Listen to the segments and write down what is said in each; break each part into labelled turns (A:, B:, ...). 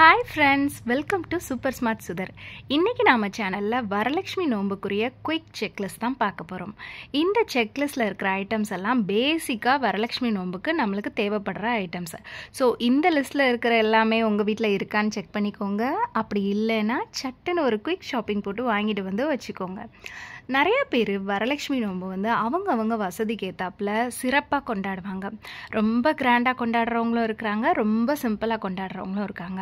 A: hi friends welcome to super smart சுதர் இன்றைக்கி நாம் சேனலில் வரலட்சுமி நோம்புக்குரிய குயிக் செக்லிஸ்ட் தான் பார்க்க போகிறோம் இந்த செக்லிஸ்ட்டில் இருக்கிற ஐட்டம்ஸ் எல்லாம் பேசிக்காக வரலட்சுமி நோம்புக்கு நம்மளுக்கு தேவைப்படுற ஐட்டம்ஸ் ஸோ இந்த லிஸ்ட்டில் இருக்கிற எல்லாமே உங்கள் வீட்டில் இருக்கான்னு செக் பண்ணிக்கோங்க அப்படி இல்லைன்னா சட்டுன்னு ஒரு குயிக் ஷாப்பிங் போட்டு வாங்கிட்டு வந்து வச்சுக்கோங்க நிறைய பேர் வரலட்சுமி நோன்பு வந்து அவங்க அவங்க வசதிக்கு ஏற்றாப்புல சிறப்பாக கொண்டாடுவாங்க ரொம்ப கிராண்டாக கொண்டாடுறவங்களும் இருக்கிறாங்க ரொம்ப சிம்பிளாக கொண்டாடுறவங்களும் இருக்காங்க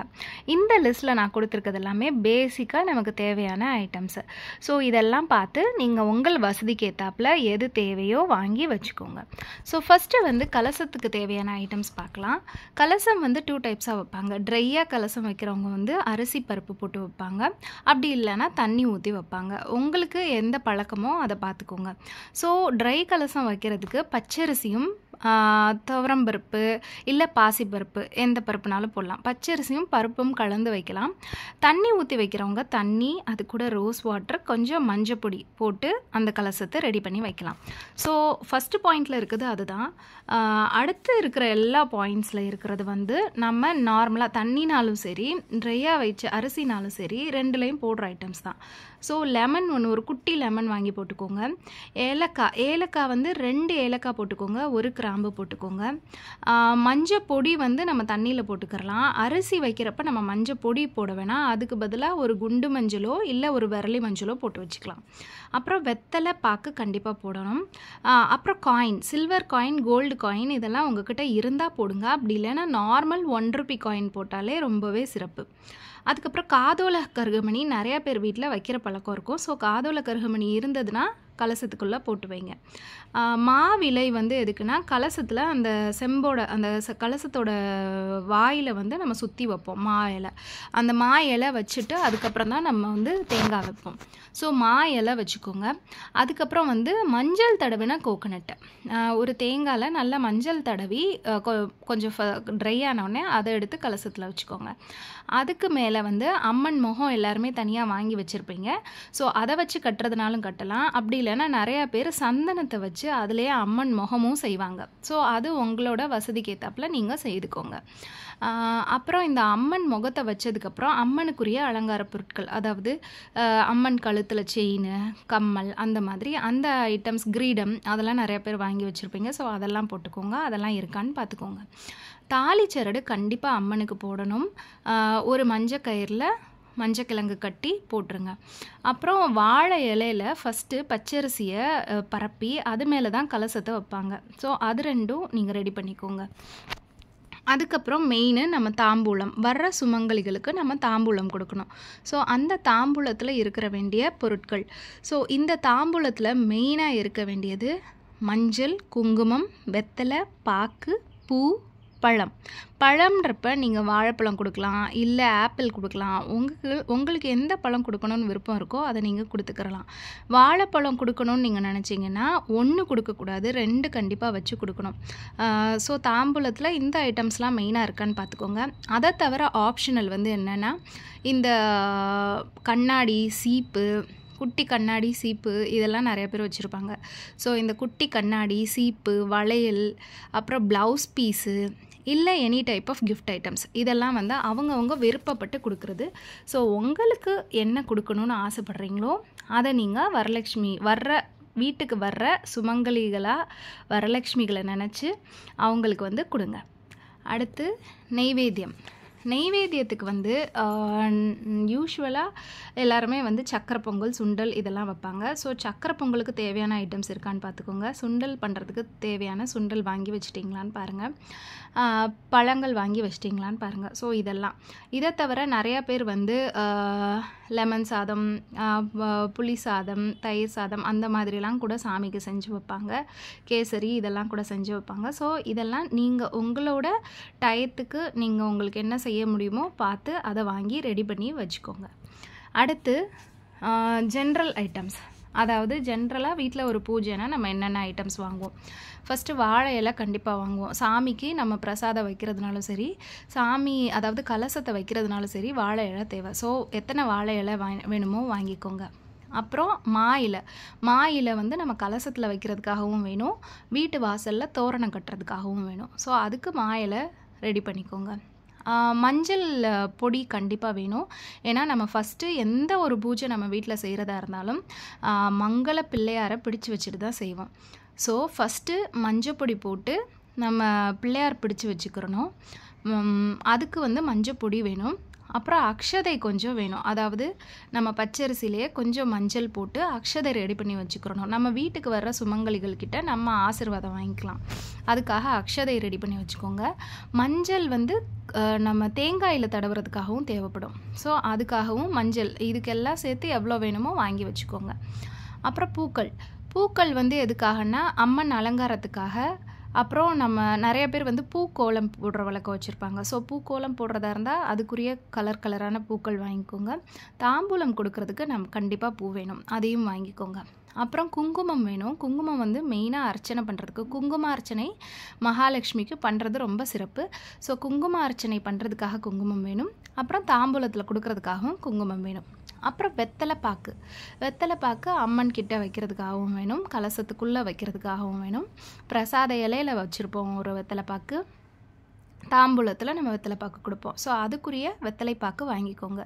A: இந்த லிஸ்ட்டில் நான் கொடுத்துருக்கிறது எல்லாமே பேசிக்காக நமக்கு தேவையான ஐட்டம்ஸு ஸோ இதெல்லாம் பார்த்து நீங்கள் உங்கள் வசதிக்கு ஏற்றாப்புல எது தேவையோ வாங்கி வச்சுக்கோங்க ஸோ ஃபஸ்ட்டு வந்து கலசத்துக்கு தேவையான ஐட்டம்ஸ் பார்க்கலாம் கலசம் வந்து டூ டைப்ஸாக வைப்பாங்க ட்ரையாக கலசம் வைக்கிறவங்க வந்து அரிசி பருப்பு போட்டு வைப்பாங்க அப்படி இல்லைன்னா தண்ணி ஊற்றி வைப்பாங்க உங்களுக்கு எந்த பழ பழக்கமோ அதை பார்த்துக்கோங்க ஸோ ட்ரை கலசம் வைக்கிறதுக்கு பச்சரிசியும் துவரம்பருப்பு இல்லை பாசிப்பருப்பு எந்த பருப்புனாலும் போடலாம் பச்சரிசியும் பருப்பும் கலந்து வைக்கலாம் தண்ணி ஊற்றி வைக்கிறவங்க தண்ணி அது கூட ரோஸ் வாட்டர் கொஞ்சம் மஞ்சப்பொடி போட்டு அந்த கலசத்தை ரெடி பண்ணி வைக்கலாம் ஸோ ஃபஸ்ட்டு பாயிண்டில் இருக்குது அதுதான் அடுத்து இருக்கிற எல்லா பாயிண்ட்ஸில் இருக்கிறது வந்து நம்ம நார்மலாக தண்ணினாலும் சரி ட்ரையாக வச்சு அரிசினாலும் சரி ரெண்டுலேயும் போடுற ஐட்டம்ஸ் தான் ஸோ லெமன் ஒன்று ஒரு குட்டி லெமன் வாங்கி போட்டுக்கோங்க ஏலக்காய் ஏலக்காய் வந்து ரெண்டு ஏலக்காய் போட்டுக்கோங்க ஒரு கிராம்பு போட்டுக்கோங்க மஞ்சள் பொடி வந்து நம்ம தண்ணியில் போட்டுக்கிறலாம் அரிசி வைக்கிறப்ப நம்ம மஞ்சள் பொடி போட வேணாம் அதுக்கு பதிலாக ஒரு குண்டு மஞ்சளோ இல்லை ஒரு விரலி மஞ்சளோ போட்டு வச்சுக்கலாம் அப்புறம் வெத்தலை பாக்கு கண்டிப்பாக போடணும் அப்புறம் coin silver coin gold coin இதெல்லாம் உங்ககிட்ட இருந்தால் போடுங்க அப்படி இல்லைன்னா நார்மல் ஒன் ருபி காயின் போட்டாலே ரொம்பவே சிறப்பு அதுக்கப்புறம் காதோல கருகமணி நிறையா பேர் வீட்டில் வைக்கிற பழக்கம் இருக்கும் ஸோ காதோல கருகமணி இருந்ததுன்னா கலசத்துக்குள்ளே போட்டு வைங்க மாவிலை வந்து எதுக்குன்னா கலசத்தில் அந்த செம்போட அந்த கலசத்தோட வாயில் வந்து நம்ம சுற்றி வைப்போம் மா இலை அந்த மா இலை வச்சுட்டு அதுக்கப்புறம் தான் நம்ம வந்து தேங்காய் வைப்போம் ஸோ மா இலை வச்சுக்கோங்க அதுக்கப்புறம் வந்து மஞ்சள் தடவினா கோகனட்டை ஒரு தேங்காயில் நல்லா மஞ்சள் தடவி கொஞ்சம் ட்ரை ஆனவுடனே அதை எடுத்து கலசத்தில் வச்சுக்கோங்க அதுக்கு மேலே வந்து அம்மன் முகம் எல்லாருமே தனியாக வாங்கி வச்சுருப்பீங்க ஸோ அதை வச்சு கட்டுறதுனாலும் கட்டலாம் அப்படி இல்லைன்னா நிறையா பேர் சந்தனத்தை வச்சு அதுலேயே அம்மன் முகமும் செய்வாங்க ஸோ அது உங்களோட வசதிக்கு ஏற்றாப்புல நீங்கள் செய்துக்கோங்க அப்புறம் இந்த அம்மன் முகத்தை வச்சதுக்கப்புறம் அம்மனுக்குரிய அலங்கார பொருட்கள் அதாவது அம்மன் கழுத்தில் செயின் கம்மல் அந்த மாதிரி அந்த ஐட்டம்ஸ் கிரீடம் அதெல்லாம் நிறைய பேர் வாங்கி வச்சுருப்பீங்க ஸோ அதெல்லாம் போட்டுக்கோங்க அதெல்லாம் இருக்கான்னு பார்த்துக்கோங்க தாலி சரடு கண்டிப்பாக அம்மனுக்கு போடணும் ஒரு மஞ்சள் கயிறில் மஞ்சக்கிழங்கு கட்டி போட்டுருங்க அப்புறம் வாழை இலையில் ஃபஸ்ட்டு பச்சரிசியை பரப்பி அது மேலே தான் கலசத்தை வைப்பாங்க ஸோ அது ரெண்டும் நீங்கள் ரெடி பண்ணிக்கோங்க அதுக்கப்புறம் மெயின்னு நம்ம தாம்பூலம் வர்ற சுமங்கலிகளுக்கு நம்ம தாம்பூலம் கொடுக்கணும் ஸோ அந்த தாம்பூலத்தில் இருக்கிற வேண்டிய பொருட்கள் ஸோ இந்த தாம்பூலத்தில் மெயினாக இருக்க வேண்டியது மஞ்சள் குங்குமம் வெத்தலை பாக்கு பூ பழம் பழம்ன்றப்ப நீங்கள் வாழைப்பழம் கொடுக்கலாம் இல்லை ஆப்பிள் கொடுக்கலாம் உங்களுக்கு உங்களுக்கு எந்த பழம் கொடுக்கணும்னு விருப்பம் இருக்கோ அதை நீங்கள் கொடுத்துக்கிறலாம் வாழைப்பழம் கொடுக்கணும்னு நீங்கள் நினச்சிங்கன்னா ஒன்று கொடுக்கக்கூடாது ரெண்டு கண்டிப்பாக வச்சு கொடுக்கணும் ஸோ தாம்பூலத்தில் இந்த ஐட்டம்ஸ்லாம் மெயினாக இருக்கான்னு பார்த்துக்கோங்க அதை தவிர ஆப்ஷனல் வந்து என்னென்னா இந்த கண்ணாடி சீப்பு குட்டி கண்ணாடி சீப்பு இதெல்லாம் நிறைய பேர் வச்சுருப்பாங்க ஸோ இந்த குட்டி கண்ணாடி சீப்பு வளையல் அப்புறம் ப்ளவுஸ் பீஸு இல்லை any type of gift items இதெல்லாம் வந்து அவங்கவுங்க விருப்பப்பட்டு கொடுக்குறது ஸோ உங்களுக்கு என்ன கொடுக்கணும்னு ஆசைப்பட்றீங்களோ அதை நீங்கள் வரலட்சுமி வர்ற வீட்டுக்கு வர்ற சுமங்கலிகளாக வரலட்சுமிகளை நினச்சி அவங்களுக்கு வந்து கொடுங்க அடுத்து நெய்வேத்தியம் நெய்வேத்தியத்துக்கு வந்து யூஸ்வலாக எல்லாருமே வந்து சக்கரை பொங்கல் சுண்டல் இதெல்லாம் வைப்பாங்க ஸோ சக்கரை பொங்கலுக்கு தேவையான ஐட்டம்ஸ் இருக்கான்னு பார்த்துக்கோங்க சுண்டல் பண்ணுறதுக்கு தேவையான சுண்டல் வாங்கி வச்சிட்டிங்களான்னு பாருங்கள் பழங்கள் வாங்கி வச்சிட்டிங்களான்னு பாருங்கள் ஸோ இதெல்லாம் இதை தவிர நிறையா பேர் வந்து லெமன் சாதம் புளி சாதம் தயிர் சாதம் அந்த மாதிரிலாம் கூட சாமிக்கு செஞ்சு வைப்பாங்க கேசரி இதெல்லாம் கூட செஞ்சு வைப்பாங்க ஸோ இதெல்லாம் நீங்கள் உங்களோட டயத்துக்கு நீங்கள் உங்களுக்கு என்ன செய்ய செய்ய முடியுமோ பார்த்து அதை வாங்கி ரெடி பண்ணி வச்சுக்கோங்க அடுத்து ஜென்ரல் ஐட்டம்ஸ் அதாவது ஜென்ரலாக வீட்டில் ஒரு பூஜைனா நம்ம என்னென்ன ஐட்டம்ஸ் வாங்குவோம் ஃபஸ்ட்டு வாழை இலை கண்டிப்பாக வாங்குவோம் சாமிக்கு நம்ம பிரசாதம் வைக்கிறதுனாலும் சரி சாமி அதாவது கலசத்தை வைக்கிறதுனாலும் சரி வாழை இலை தேவை ஸோ எத்தனை வாழை இலை வேணுமோ வாங்கிக்கோங்க அப்புறம் மா இலை மா இலை வந்து நம்ம கலசத்தில் வைக்கிறதுக்காகவும் வேணும் வீட்டு வாசலில் தோரணம் கட்டுறதுக்காகவும் வேணும் ஸோ அதுக்கு மா இலை ரெடி பண்ணிக்கோங்க மஞ்சள் பொடி கண்டிப்பாக வேணும் ஏன்னா நம்ம ஃபஸ்ட்டு எந்த ஒரு பூஜை நம்ம வீட்டில் செய்கிறதா இருந்தாலும் மங்கள பிள்ளையாரை பிடிச்சு வச்சுட்டு தான் செய்வோம் ஸோ ஃபஸ்ட்டு மஞ்சள் பொடி போட்டு நம்ம பிள்ளையார் பிடிச்சி வச்சுக்கிறணும் அதுக்கு வந்து மஞ்சள் பொடி வேணும் அப்புறம் அக்ஷதை கொஞ்சம் வேணும் அதாவது நம்ம பச்சரிசிலேயே கொஞ்சம் மஞ்சள் போட்டு அக்ஷதை ரெடி பண்ணி வச்சுக்கிறணும் நம்ம வீட்டுக்கு வர்ற சுமங்கலிகள் கிட்ட நம்ம ஆசிர்வாதம் வாங்கிக்கலாம் அதுக்காக அக்ஷதை ரெடி பண்ணி வச்சுக்கோங்க மஞ்சள் வந்து நம்ம தேங்காயில் தடவுறதுக்காகவும் தேவைப்படும் ஸோ அதுக்காகவும் மஞ்சள் இதுக்கெல்லாம் சேர்த்து எவ்வளோ வேணுமோ வாங்கி வச்சுக்கோங்க அப்புறம் பூக்கள் பூக்கள் வந்து எதுக்காகன்னா அம்மன் அலங்காரத்துக்காக அப்புறம் நம்ம நிறைய பேர் வந்து பூக்கோலம் போடுற வழக்கம் வச்சுருப்பாங்க ஸோ பூக்கோலம் போடுறதா இருந்தால் அதுக்குரிய கலர் கலரான பூக்கள் வாங்கிக்கோங்க தாம்பூலம் கொடுக்கறதுக்கு நம்ம கண்டிப்பாக பூ வேணும் அதையும் வாங்கிக்கோங்க அப்புறம் குங்குமம் வேணும் குங்குமம் வந்து மெயினாக அர்ச்சனை பண்ணுறதுக்கு குங்கும அர்ச்சனை மகாலட்சுமிக்கு பண்ணுறது ரொம்ப சிறப்பு ஸோ குங்கும அர்ச்சனை பண்ணுறதுக்காக குங்குமம் வேணும் அப்புறம் தாம்பூலத்தில் கொடுக்கறதுக்காகவும் குங்குமம் வேணும் அப்புறம் வெத்தலை பாக்கு வெத்தலை பாக்கு அம்மன் கிட்ட வைக்கிறதுக்காகவும் வேணும் கலசத்துக்குள்ளே வைக்கிறதுக்காகவும் வேணும் பிரசாத இலையில் வச்சுருப்போம் ஒரு வெத்தலை பாக்கு தாம்பூலத்தில் நம்ம வெத்தலை பாக்கு கொடுப்போம் ஸோ அதுக்குரிய வெத்தலை பாக்கு வாங்கிக்கோங்க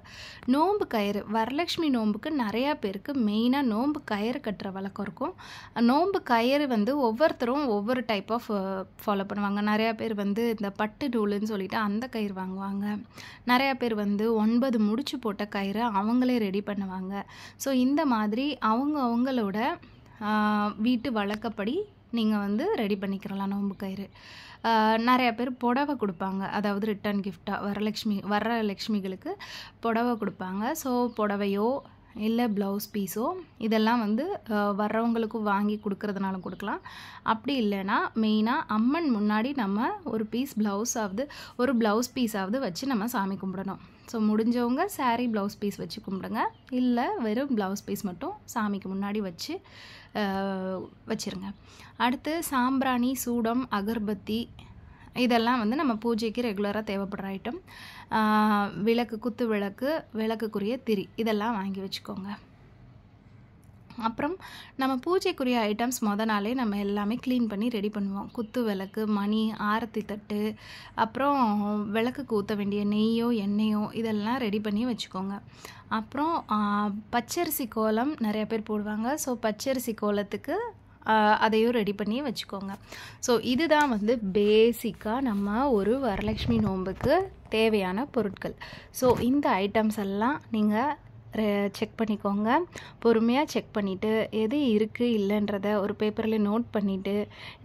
A: நோம்பு கயிறு வரலட்சுமி நோம்புக்கு நிறையா பேருக்கு மெயினாக நோம்பு கயிறு கட்டுற வழக்கம் இருக்கும் நோம்பு கயிறு வந்து ஒவ்வொருத்தரும் ஒவ்வொரு டைப் ஆஃப் ஃபாலோ பண்ணுவாங்க நிறையா பேர் வந்து இந்த பட்டு நூலுன்னு சொல்லிட்டு அந்த கயிறு வாங்குவாங்க நிறையா பேர் வந்து ஒன்பது முடிச்சு போட்ட கயிறு அவங்களே ரெடி பண்ணுவாங்க ஸோ இந்த மாதிரி அவங்க அவங்களோட வீட்டு வழக்கப்படி நீங்கள் வந்து ரெடி பண்ணிக்கிறலாம் நோம்பு கயிறு நிறையா பேர் புடவை கொடுப்பாங்க அதாவது ரிட்டர்ன் கிஃப்டாக வரலக்ஷ்மி வரலக்ஷ்மிகளுக்கு லக்ஷ்மிகளுக்கு புடவை கொடுப்பாங்க ஸோ புடவையோ இல்லை ப்ளவுஸ் பீஸோ இதெல்லாம் வந்து வர்றவங்களுக்கும் வாங்கி கொடுக்கறதுனாலும் கொடுக்கலாம் அப்படி இல்லைன்னா மெயினாக அம்மன் முன்னாடி நம்ம ஒரு பீஸ் ப்ளவுஸாவது ஒரு ப்ளவுஸ் பீஸாவது வச்சு நம்ம சாமி கும்பிடணும் ஸோ முடிஞ்சவங்க சாரீ ப்ளவுஸ் பீஸ் வச்சு கும்பிடுங்க இல்லை வெறும் ப்ளவுஸ் பீஸ் மட்டும் சாமிக்கு முன்னாடி வச்சு வச்சுருங்க அடுத்து சாம்பிராணி சூடம் அகர்பத்தி இதெல்லாம் வந்து நம்ம பூஜைக்கு ரெகுலராக தேவைப்படுற ஐட்டம் விளக்கு குத்து விளக்கு விளக்குக்குரிய திரி இதெல்லாம் வாங்கி வச்சுக்கோங்க அப்புறம் நம்ம பூஜைக்குரிய ஐட்டம்ஸ் மொதல் நாளே நம்ம எல்லாமே க்ளீன் பண்ணி ரெடி பண்ணுவோம் குத்து விளக்கு மணி ஆரத்தி தட்டு அப்புறம் விளக்குக்கு ஊற்ற வேண்டிய நெய்யோ எண்ணெயோ இதெல்லாம் ரெடி பண்ணி வச்சுக்கோங்க அப்புறம் பச்சரிசி கோலம் நிறைய பேர் போடுவாங்க ஸோ பச்சரிசி கோலத்துக்கு அதையும் ரெடி பண்ணி வச்சுக்கோங்க ஸோ இதுதான் வந்து பேசிக்காக நம்ம ஒரு வரலட்சுமி நோன்புக்கு தேவையான பொருட்கள் ஸோ இந்த ஐட்டம்ஸ் எல்லாம் நீங்கள் செக் பண்ணிக்கோங்க பொறுமையாக செக் பண்ணிவிட்டு எது இருக்குது இல்லைன்றத ஒரு பேப்பரில் நோட் பண்ணிவிட்டு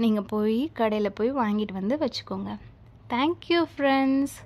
A: நீங்கள் போய் கடையில் போய் வாங்கிட்டு வந்து வச்சுக்கோங்க தேங்க்யூ ஃப்ரெண்ட்ஸ்